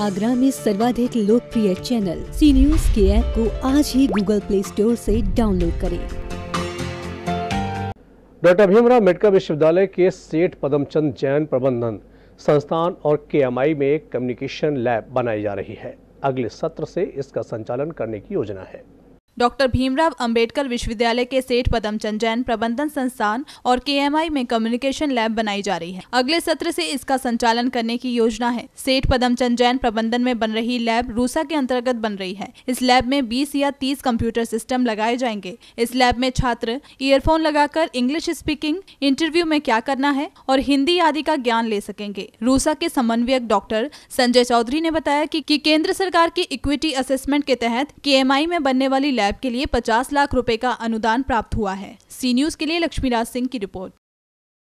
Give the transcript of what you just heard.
आगरा में सर्वाधिक लोकप्रिय चैनल सी न्यूज के ऐप को आज ही गूगल प्ले स्टोर से डाउनलोड करें डॉक्टर भीमराव मेडिकल विश्वविद्यालय के सेठ पदमचंद जैन प्रबंधन संस्थान और के में कम्युनिकेशन लैब बनाई जा रही है अगले सत्र से इसका संचालन करने की योजना है डॉक्टर भीमराव अंबेडकर विश्वविद्यालय के सेठ पदमचंद जैन प्रबंधन संस्थान और केएमआई में कम्युनिकेशन लैब बनाई जा रही है अगले सत्र से इसका संचालन करने की योजना है सेठ पदमचंद जैन प्रबंधन में बन रही लैब रूसा के अंतर्गत बन रही है इस लैब में 20 या 30 कंप्यूटर सिस्टम लगाए जाएंगे इस लैब में छात्र ईयरफोन लगाकर इंग्लिश स्पीकिंग इंटरव्यू में क्या करना है और हिंदी आदि का ज्ञान ले सकेंगे रूसा के समन्वयक डॉक्टर संजय चौधरी ने बताया की केंद्र सरकार की इक्विटी असेसमेंट के तहत के में बनने वाली लैब लैब के लिए पचास लाख रुपए का अनुदान प्राप्त हुआ है सी न्यूज के लिए लक्ष्मीराज सिंह की रिपोर्ट